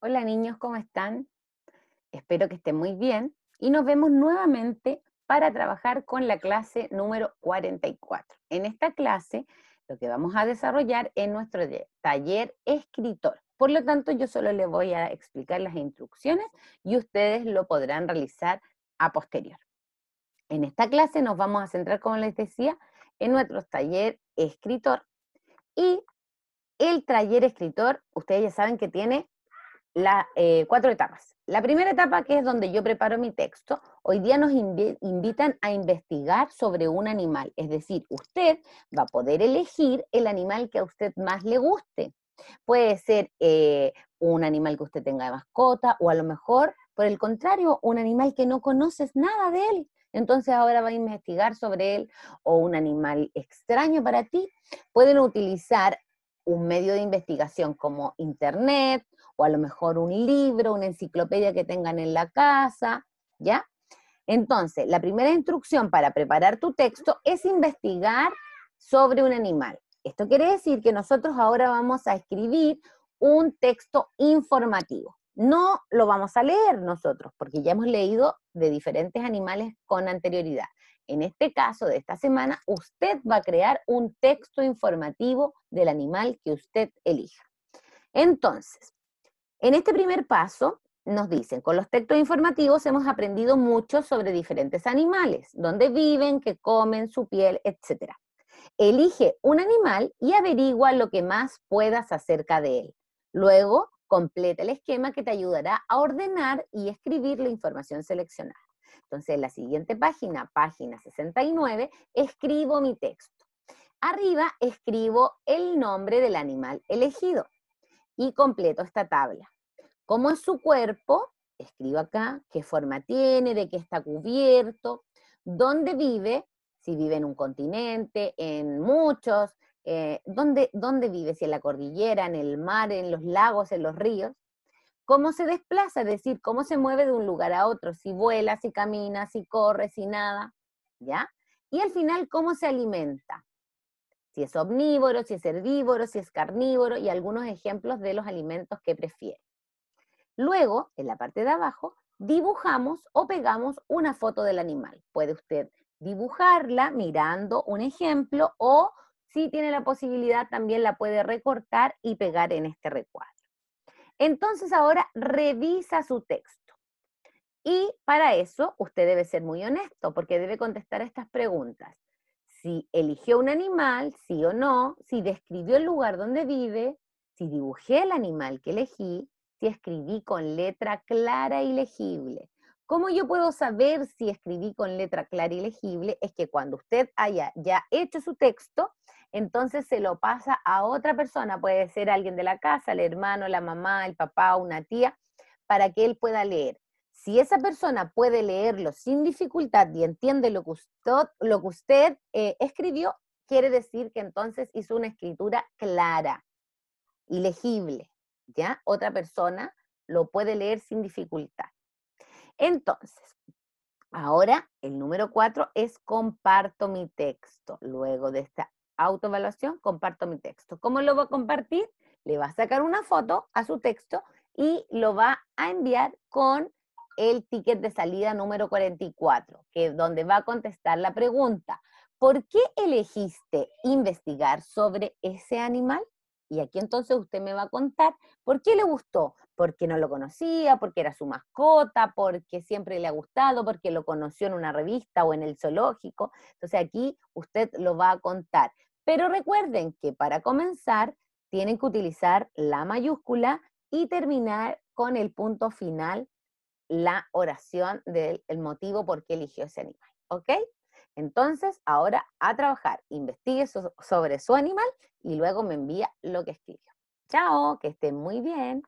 Hola niños, ¿cómo están? Espero que estén muy bien y nos vemos nuevamente para trabajar con la clase número 44. En esta clase lo que vamos a desarrollar es nuestro taller escritor. Por lo tanto, yo solo les voy a explicar las instrucciones y ustedes lo podrán realizar a posterior. En esta clase nos vamos a centrar, como les decía, en nuestro taller escritor. Y el taller escritor, ustedes ya saben que tiene las eh, cuatro etapas. La primera etapa, que es donde yo preparo mi texto, hoy día nos invitan a investigar sobre un animal, es decir, usted va a poder elegir el animal que a usted más le guste. Puede ser eh, un animal que usted tenga de mascota o a lo mejor, por el contrario, un animal que no conoces nada de él. Entonces ahora va a investigar sobre él o un animal extraño para ti. Pueden utilizar un medio de investigación como Internet o a lo mejor un libro, una enciclopedia que tengan en la casa, ¿ya? Entonces, la primera instrucción para preparar tu texto es investigar sobre un animal. Esto quiere decir que nosotros ahora vamos a escribir un texto informativo. No lo vamos a leer nosotros, porque ya hemos leído de diferentes animales con anterioridad. En este caso de esta semana, usted va a crear un texto informativo del animal que usted elija. Entonces, en este primer paso nos dicen, con los textos informativos hemos aprendido mucho sobre diferentes animales, dónde viven, qué comen, su piel, etc. Elige un animal y averigua lo que más puedas acerca de él. Luego, completa el esquema que te ayudará a ordenar y escribir la información seleccionada. Entonces, en la siguiente página, página 69, escribo mi texto. Arriba escribo el nombre del animal elegido y completo esta tabla. ¿Cómo es su cuerpo? Escribo acá qué forma tiene, de qué está cubierto, dónde vive, si vive en un continente, en muchos, eh, ¿dónde, ¿dónde, vive, si en la cordillera, en el mar, en los lagos, en los ríos, cómo se desplaza, es decir, cómo se mueve de un lugar a otro, si vuela, si camina, si corre, si nada, ¿ya? Y al final, cómo se alimenta, si es omnívoro, si es herbívoro, si es carnívoro, y algunos ejemplos de los alimentos que prefiere. Luego, en la parte de abajo, dibujamos o pegamos una foto del animal. Puede usted dibujarla mirando un ejemplo o si tiene la posibilidad también la puede recortar y pegar en este recuadro. Entonces ahora revisa su texto. Y para eso usted debe ser muy honesto porque debe contestar estas preguntas. Si eligió un animal, sí o no, si describió el lugar donde vive, si dibujé el animal que elegí, si escribí con letra clara y legible. ¿Cómo yo puedo saber si escribí con letra clara y legible? Es que cuando usted haya ya hecho su texto, entonces se lo pasa a otra persona, puede ser alguien de la casa, el hermano, la mamá, el papá, una tía, para que él pueda leer. Si esa persona puede leerlo sin dificultad y entiende lo que usted, lo que usted eh, escribió, quiere decir que entonces hizo una escritura clara y legible. ¿Ya? Otra persona lo puede leer sin dificultad. Entonces, ahora el número cuatro es comparto mi texto. Luego de esta autoevaluación, comparto mi texto. ¿Cómo lo va a compartir? Le va a sacar una foto a su texto y lo va a enviar con el ticket de salida número 44, que es donde va a contestar la pregunta, ¿por qué elegiste investigar sobre ese animal? Y aquí entonces usted me va a contar por qué le gustó, porque no lo conocía, porque era su mascota, porque siempre le ha gustado, porque lo conoció en una revista o en el zoológico. Entonces aquí usted lo va a contar. Pero recuerden que para comenzar tienen que utilizar la mayúscula y terminar con el punto final, la oración del motivo por qué eligió ese animal. ¿Ok? Entonces, ahora a trabajar, investigue sobre su animal y luego me envía lo que escribió. Chao, que estén muy bien.